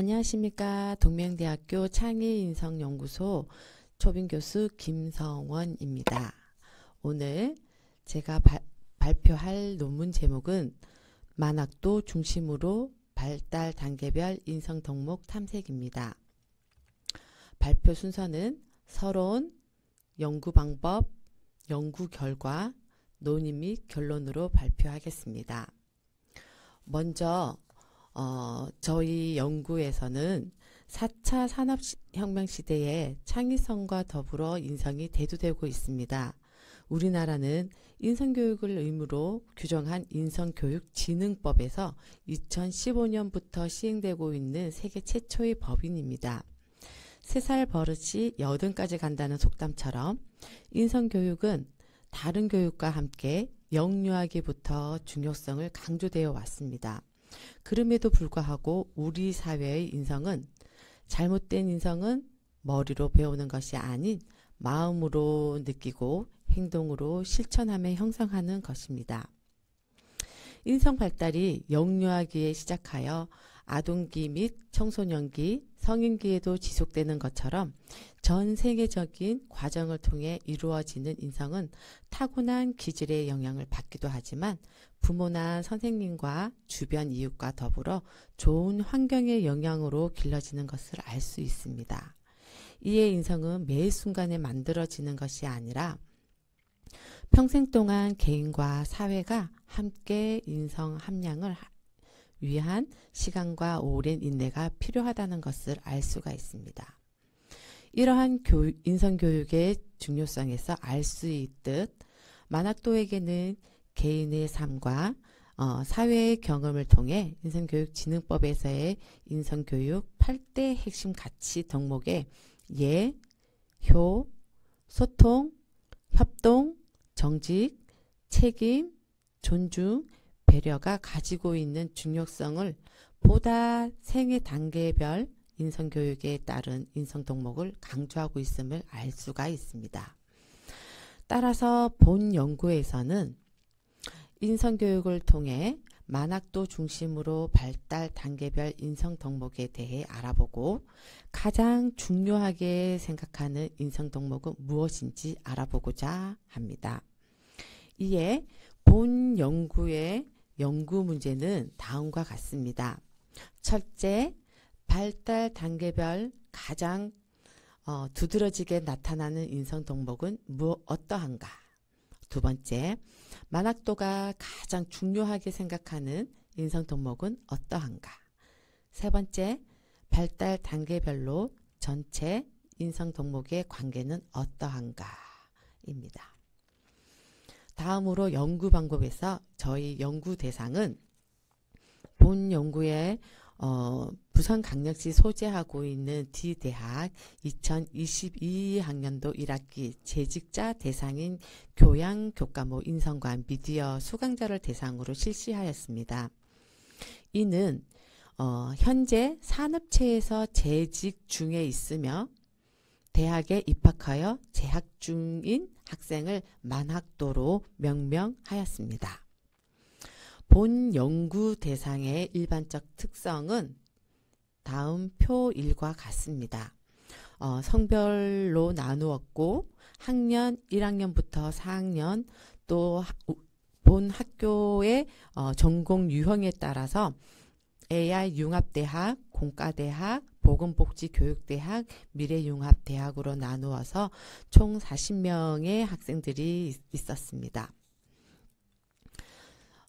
안녕하십니까. 동명대학교 창의인성연구소 초빙교수 김성원입니다. 오늘 제가 바, 발표할 논문 제목은 만학도 중심으로 발달 단계별 인성 덕목 탐색입니다. 발표 순서는 서론, 연구 방법, 연구 결과, 논의 및 결론으로 발표하겠습니다. 먼저 어, 저희 연구에서는 4차 산업혁명 시대에 창의성과 더불어 인성이 대두되고 있습니다. 우리나라는 인성교육을 의무로 규정한 인성교육진흥법에서 2015년부터 시행되고 있는 세계 최초의 법인입니다. 세 살 버릇이 여든까지 간다는 속담처럼 인성교육은 다른 교육과 함께 영유아기부터 중요성을 강조되어 왔습니다. 그럼에도 불구하고 우리 사회의 인성은 잘못된 인성은 머리로 배우는 것이 아닌 마음으로 느끼고 행동으로 실천함에 형성하는 것입니다. 인성 발달이 영유아기에 시작하여 아동기 및 청소년기, 성인기에도 지속되는 것처럼 전 세계적인 과정을 통해 이루어지는 인성은 타고난 기질의 영향을 받기도 하지만 부모나 선생님과 주변 이웃과 더불어 좋은 환경의 영향으로 길러지는 것을 알 수 있습니다. 이에 인성은 매 순간에 만들어지는 것이 아니라 평생 동안 개인과 사회가 함께 인성 함량을 위한 시간과 오랜 인내가 필요하다는 것을 알 수가 있습니다. 이러한 교육, 인성교육의 중요성에서 알 수 있듯 만학도에게는 개인의 삶과 어, 사회의 경험을 통해 인성교육진흥법에서의 인성교육 8대 핵심 가치 덕목에 예, 효, 소통, 협동, 정직, 책임, 존중, 배려가 가지고 있는 중요성을 보다 생애 단계별 인성교육에 따른 인성 덕목을 강조하고 있음을 알 수가 있습니다. 따라서 본 연구에서는 인성교육을 통해 만학도 중심으로 발달 단계별 인성 덕목에 대해 알아보고 가장 중요하게 생각하는 인성 덕목은 무엇인지 알아보고자 합니다. 이에 본 연구의 연구 문제는 다음과 같습니다. 첫째, 발달 단계별 가장 어, 두드러지게 나타나는 인성 덕목은 무엇 어떠한가? 두 번째, 만학도가 가장 중요하게 생각하는 인성 덕목은 어떠한가? 세 번째, 발달 단계별로 전체 인성 덕목의 관계는 어떠한가? 입니다. 다음으로 연구 방법에서 저희 연구 대상은 본 연구에 어, 부산 강력시 소재하고 있는 D대학 2022학년도 1학기 재직자 대상인 교양 교과목 인성과 미디어 수강자를 대상으로 실시하였습니다. 이는 어, 현재 산업체에서 재직 중에 있으며 대학에 입학하여 재학 중인 학생을 만학도로 명명하였습니다. 본 연구 대상의 일반적 특성은 다음 표 1과 같습니다. 어, 성별로 나누었고 학년 1학년부터 4학년 또 본 학교의 어, 전공 유형에 따라서 AI 융합대학, 공과대학, 보건복지교육대학 미래융합대학으로 나누어서 총 40명의 학생들이 있었습니다.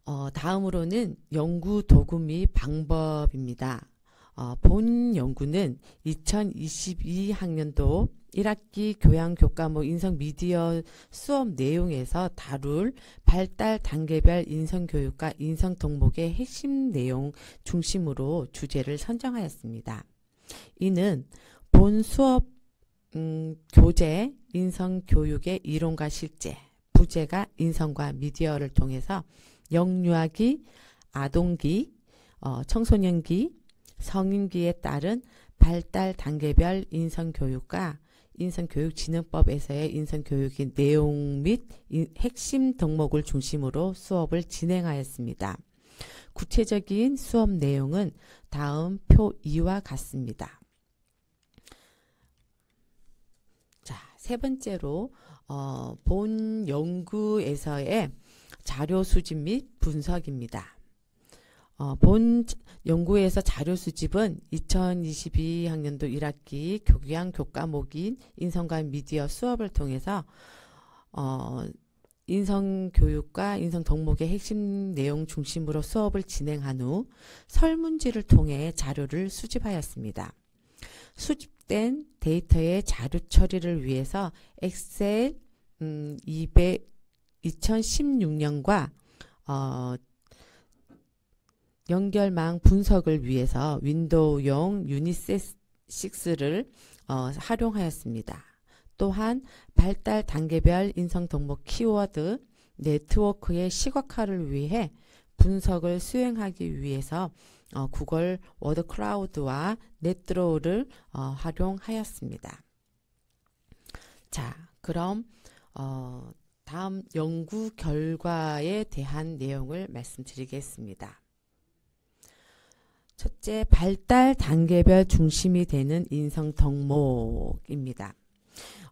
어, 다음으로는 연구 도구 및 방법입니다. 어, 본 연구는 2022학년도 1학기 교양 교과목 뭐 인성 미디어 수업 내용에서 다룰 발달 단계별 인성 교육과 인성 동목의 핵심 내용 중심으로 주제를 선정하였습니다. 이는 본 수업 음, 교재, 인성 교육의 이론과 실제, 부제가 인성과 미디어를 통해서 영유아기, 아동기, 어, 청소년기, 성인기에 따른 발달 단계별 인성 교육과 인성교육진흥법에서의 인성교육의 내용 및 핵심 덕목을 중심으로 수업을 진행하였습니다. 구체적인 수업 내용은 다음 표 2와 같습니다. 자, 세 번째로 어, 본 연구에서의 자료 수집 및 분석입니다. 어, 본 연구에서 자료 수집은 2022학년도 1학기 교양 교과목인 인성과 미디어 수업을 통해서 어, 인성 교육과 인성 덕목의 핵심 내용 중심으로 수업을 진행한 후 설문지를 통해 자료를 수집하였습니다. 수집된 데이터의 자료 처리를 위해서 엑셀 음, 200, 2016년과 어, 연결망 분석을 위해서 윈도우용 유니세스 6를 어, 활용하였습니다. 또한 발달 단계별 인성 덕목 키워드 네트워크의 시각화를 위해 분석을 수행하기 위해서 어, 구글 워드 클라우드와 넷드로우를 어, 활용하였습니다. 자, 그럼 어, 다음 연구 결과에 대한 내용을 말씀드리겠습니다. 첫째, 발달 단계별 중심이 되는 인성 덕목입니다.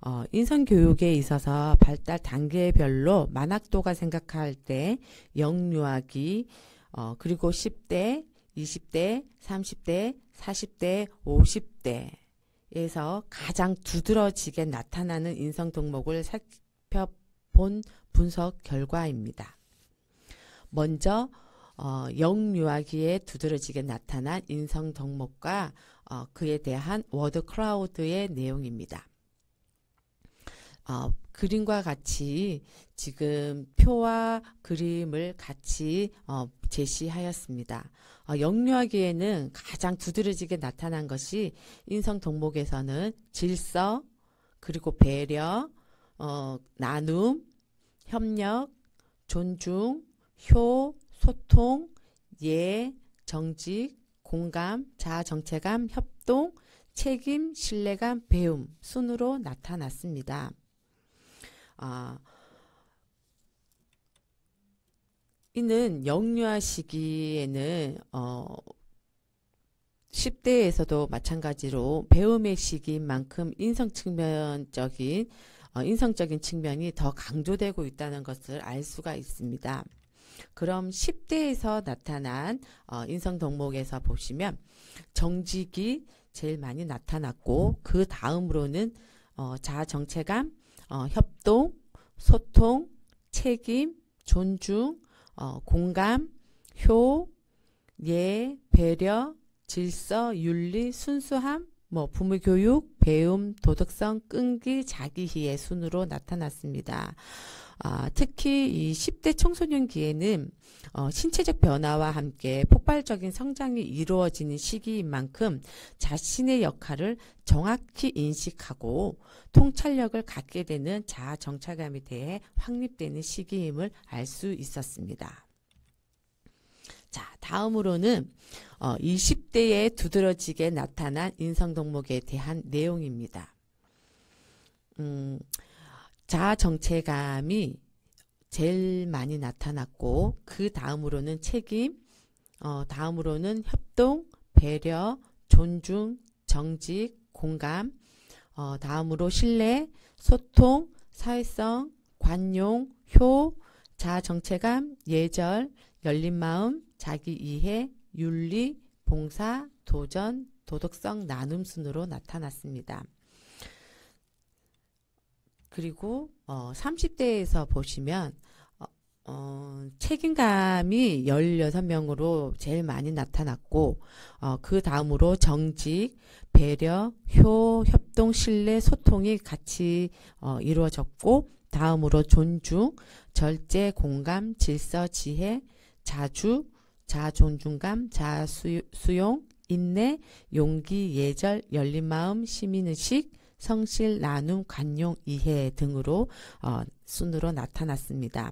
어, 인성교육에 있어서 발달 단계별로 만학도가 생각할 때 영유아기 어, 그리고 10대, 20대, 30대, 40대, 50대에서 가장 두드러지게 나타나는 인성 동목을 살펴본 분석 결과입니다. 먼저 어, 영유아기에 두드러지게 나타난 인성 덕목과 어, 그에 대한 워드 클라우드의 내용입니다. 어, 그림과 같이 지금 표와 그림을 같이 어, 제시하였습니다. 어, 영유아기에는 가장 두드러지게 나타난 것이 인성 동목에서는 질서, 그리고 배려, 어, 나눔, 협력, 존중, 효, 소통, 예, 정직, 공감, 자아 정체감, 협동, 책임, 신뢰감, 배움 순으로 나타났습니다. 아, 이는 영유아 시기에는 어, 10대에서도 마찬가지로 배움의 시기인 만큼 인성 측면적인 어, 인성적인 측면이 더 강조되고 있다는 것을 알 수가 있습니다. 그럼 10대에서 나타난 어, 인성 덕목에서 보시면 정직이 제일 많이 나타났고 그 다음으로는 어, 자아 정체감, 어, 협동, 소통, 책임, 존중, 어, 공감, 효, 예, 배려, 질서, 윤리, 순수함, 뭐 부모 교육, 배움, 도덕성, 끈기, 자기희의 순으로 나타났습니다. 아, 특히 이 10대 청소년기에는 어, 신체적 변화와 함께 폭발적인 성장이 이루어지는 시기인 만큼 자신의 역할을 정확히 인식하고 통찰력을 갖게 되는 자아 정착감에 대해 확립되는 시기임을 알 수 있었습니다. 자, 다음으로는 어, 20대에 두드러지게 나타난 인성 덕목에 대한 내용입니다. 음, 자아 정체감이 제일 많이 나타났고 그 다음으로는 책임, 어, 다음으로는 협동, 배려, 존중, 정직, 공감, 어, 다음으로 신뢰, 소통, 사회성, 관용, 효, 자아 정체감, 예절, 열린 마음, 자기 이해, 윤리, 봉사, 도전, 도덕성 나눔 순으로 나타났습니다. 그리고 어 30대에서 보시면 어, 어 책임감이 16명으로 제일 많이 나타났고 어, 그 다음으로 정직, 배려, 효, 협동, 신뢰, 소통이 같이 어, 이루어졌고 다음으로 존중, 절제, 공감, 질서, 지혜, 자주, 자존중감, 자수용, 인내, 용기, 예절, 열린 마음, 시민의식, 성실, 나눔, 관용, 이해 등으로 어, 순으로 나타났습니다.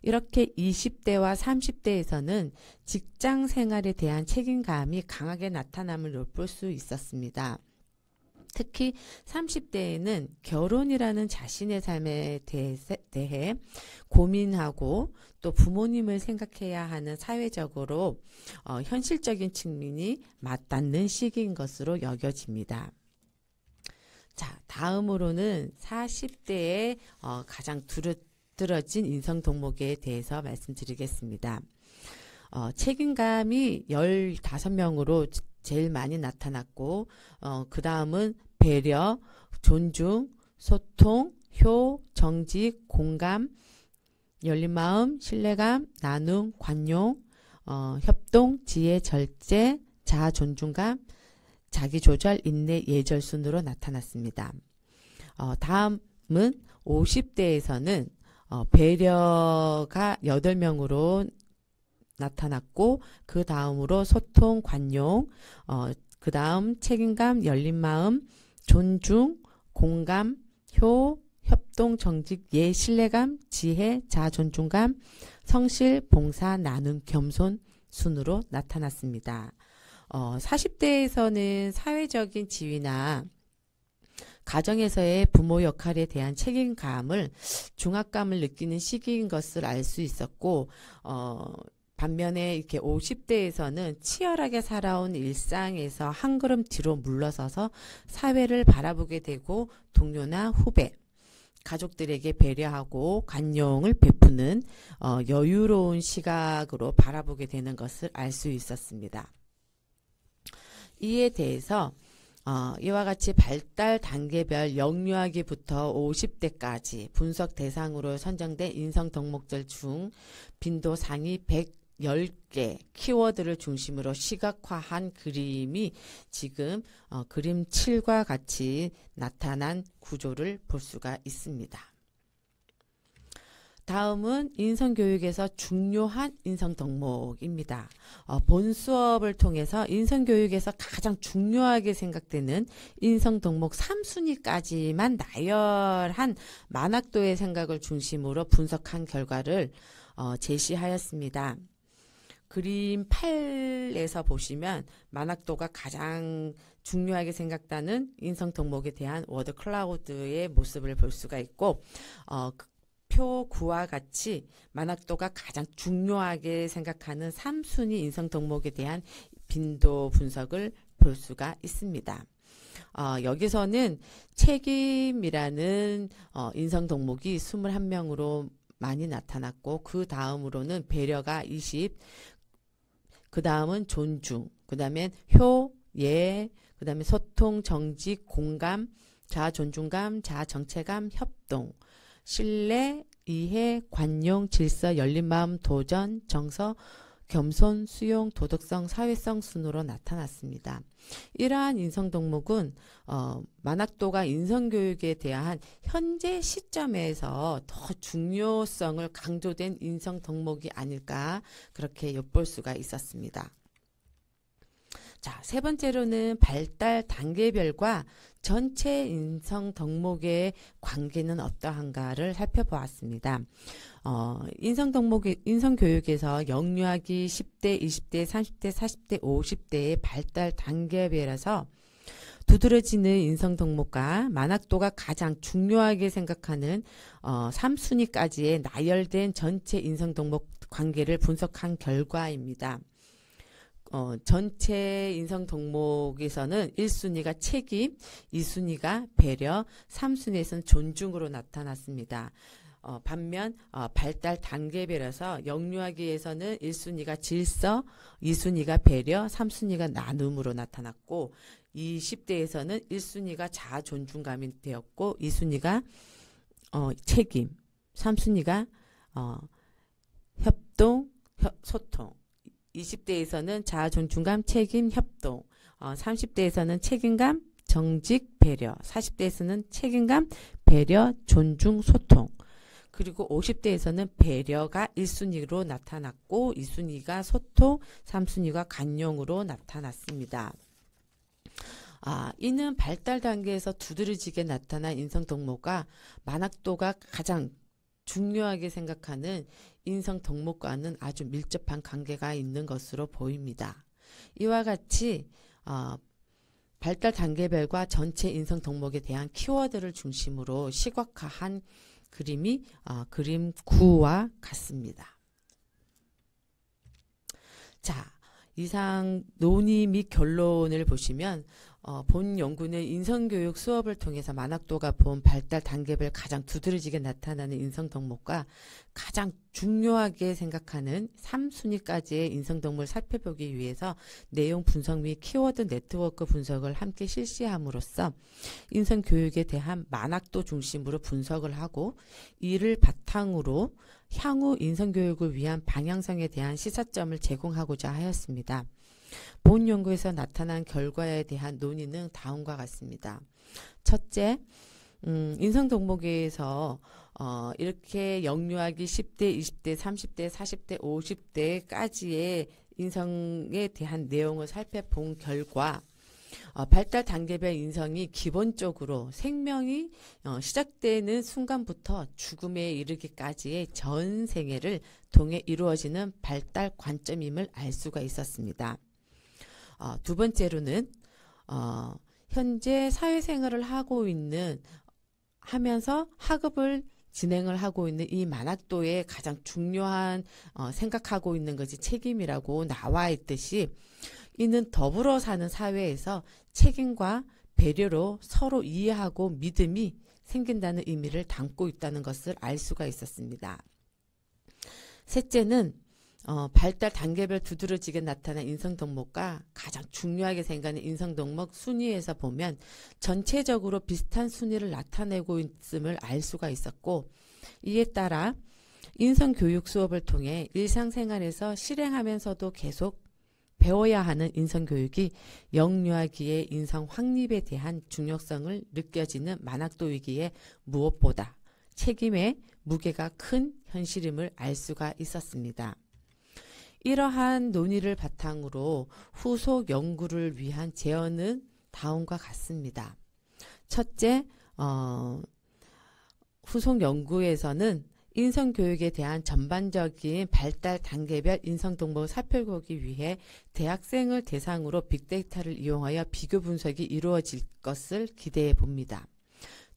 이렇게 20대와 30대에서는 직장 생활에 대한 책임감이 강하게 나타남을 엿볼 수 있었습니다. 특히 30대에는 결혼이라는 자신의 삶에 대해, 고민하고 또 부모님을 생각해야 하는 사회적으로 어, 현실적인 측면이 맞닿는 시기인 것으로 여겨집니다. 다음으로는 4 0대에 어, 가장 두드러진 인성 동목에 대해서 말씀드리겠습니다. 어, 책임감이 15명으로 제일 많이 나타났고 어, 그 다음은 배려, 존중, 소통, 효, 정직, 공감, 열린 마음, 신뢰감, 나눔, 관용, 어, 협동, 지혜, 절제, 자아 존중감, 자기 조절, 인내, 예절 순으로 나타났습니다. 어, 다음은 50대에서는 어, 배려가 8명으로 나타났고 그 다음으로 소통, 관용, 어, 그 다음 책임감, 열린 마음, 존중, 공감, 효, 협동, 정직, 예, 신뢰감, 지혜, 자, 존중감, 성실, 봉사, 나눔, 겸손 순으로 나타났습니다. 어, 40대에서는 사회적인 지위나 가정에서의 부모 역할에 대한 책임감을 중압감을 느끼는 시기인 것을 알 수 있었고 어 반면에 이렇게 50대에서는 치열하게 살아온 일상에서 한 걸음 뒤로 물러서서 사회를 바라보게 되고 동료나 후배 가족들에게 배려하고 관용을 베푸는 어, 여유로운 시각으로 바라보게 되는 것을 알 수 있었습니다. 이에 대해서 어, 이와 같이 발달 단계별 영유아기부터 50대까지 분석 대상으로 선정된 인성 덕목들 중 빈도 상위 110개 키워드를 중심으로 시각화한 그림이 지금 어, 그림 7과 같이 나타난 구조를 볼 수가 있습니다. 다음은 인성교육에서 중요한 인성 덕목입니다. 어, 본 수업을 통해서 인성교육에서 가장 중요하게 생각되는 인성 덕목 3순위까지만 나열한 만학도의 생각을 중심으로 분석한 결과를 어, 제시하였습니다. 그림 8에서 보시면 만학도가 가장 중요하게 생각하는 인성 덕목에 대한 워드 클라우드의 모습을 볼 수가 있고 어, 그 표구와 같이 만학도가 가장 중요하게 생각하는 3순위 인성 덕목에 대한 빈도 분석을 볼 수가 있습니다. 어, 여기서는 책임이라는 어, 인성 덕목이 21명으로 많이 나타났고 그 다음으로는 배려가 20, 그 다음은 존중, 그 다음엔 효, 예, 그 다음에 소통, 정직, 공감, 자 존중감, 자 정체감, 협동, 신뢰, 이해, 관용, 질서, 열린 마음, 도전, 정서, 겸손, 수용, 도덕성, 사회성 순으로 나타났습니다. 이러한 인성덕목은 어, 만학도가 인성교육에 대한 현재 시점에서 더 중요성을 강조된 인성덕목이 아닐까 그렇게 엿볼 수가 있었습니다. 자, 세 번째로는 발달 단계별과 전체 인성 덕목의 관계는 어떠한가를 살펴보았습니다. 어, 인성 덕목 인성 교육에서 영유아기 10대, 20대, 30대, 40대, 50대의 발달 단계별에서 두드러지는 인성 덕목과 만학도가 가장 중요하게 생각하는 어, 3순위까지의 나열된 전체 인성 덕목 관계를 분석한 결과입니다. 어, 전체 인성 덕목에서는 1순위가 책임, 2순위가 배려, 3순위에서는 존중으로 나타났습니다. 어, 반면 어, 발달 단계별에서 영유아기에서는 1순위가 질서, 2순위가 배려, 3순위가 나눔으로 나타났고 20대에서는 1순위가 자아 존중감이 되었고 2순위가 어, 책임, 3순위가 어, 협동, 협, 소통, 20대에서는 자아존중감, 책임, 협동, 어, 30대에서는 책임감, 정직, 배려, 40대에서는 책임감, 배려, 존중, 소통, 그리고 50대에서는 배려가 1순위로 나타났고 2순위가 소통, 3순위가 관용으로 나타났습니다. 아, 이는 발달 단계에서 두드러지게 나타난 인성 동모가 만학도가 가장 중요하게 생각하는 인성 덕목과는 아주 밀접한 관계가 있는 것으로 보입니다. 이와 같이 어, 발달 단계별과 전체 인성 덕목에 대한 키워드를 중심으로 시각화한 그림이 어, 그림 9와 같습니다. 자, 이상 논의 및 결론을 보시면 어, 본 연구는 인성교육 수업을 통해서 만학도가 본 발달 단계별 가장 두드러지게 나타나는 인성 덕목과 가장 중요하게 생각하는 3순위까지의 인성 덕목을 살펴보기 위해서 내용 분석 및 키워드 네트워크 분석을 함께 실시함으로써 인성 교육에 대한 만학도 중심으로 분석을 하고 이를 바탕으로 향후 인성 교육을 위한 방향성에 대한 시사점을 제공하고자 하였습니다. 본 연구에서 나타난 결과에 대한 논의는 다음과 같습니다. 첫째, 음, 인성동목에서 어, 이렇게 영유아기 10대, 20대, 30대, 40대, 50대까지의 인성에 대한 내용을 살펴본 결과 어, 발달 단계별 인성이 기본적으로 생명이 어, 시작되는 순간부터 죽음에 이르기까지의 전 생애를 통해 이루어지는 발달 관점임을 알 수가 있었습니다. 어, 두 번째로는 어, 현재 사회생활을 하고 있는 하면서 학업을 진행을 하고 있는 이 만학도의 가장 중요한 어, 생각하고 있는 것이 책임이라고 나와 있듯이 이는 더불어 사는 사회에서 책임과 배려로 서로 이해하고 믿음이 생긴다는 의미를 담고 있다는 것을 알 수가 있었습니다. 셋째는 어, 발달 단계별 두드러지게 나타난 인성 덕목과 가장 중요하게 생각하는 인성 덕목 순위에서 보면 전체적으로 비슷한 순위를 나타내고 있음을 알 수가 있었고 이에 따라 인성 교육 수업을 통해 일상생활에서 실행하면서도 계속 배워야 하는 인성 교육이 영유아기의 인성 확립에 대한 중요성을 느껴지는 만학도이기에 무엇보다 책임의 무게가 큰 현실임을 알 수가 있었습니다. 이러한 논의를 바탕으로 후속 연구를 위한 제언은 다음과 같습니다. 첫째, 어, 후속 연구에서는 인성교육에 대한 전반적인 발달 단계별 인성동목 사표를 보기 위해 대학생을 대상으로 빅데이터를 이용하여 비교 분석이 이루어질 것을 기대해 봅니다.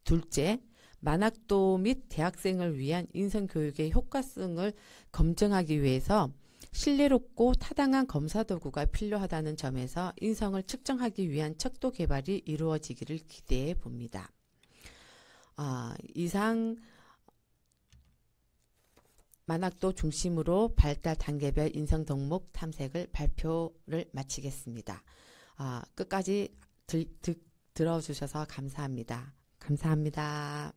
둘째, 만학도 및 대학생을 위한 인성교육의 효과성을 검증하기 위해서 신뢰롭고 타당한 검사 도구가 필요하다는 점에서 인성을 측정하기 위한 척도 개발이 이루어지기를 기대해 봅니다. 어, 이상 만학도 중심으로 발달 단계별 인성 덕목 탐색을 발표를 마치겠습니다. 어, 끝까지 들, 들, 들어주셔서 감사합니다. 감사합니다.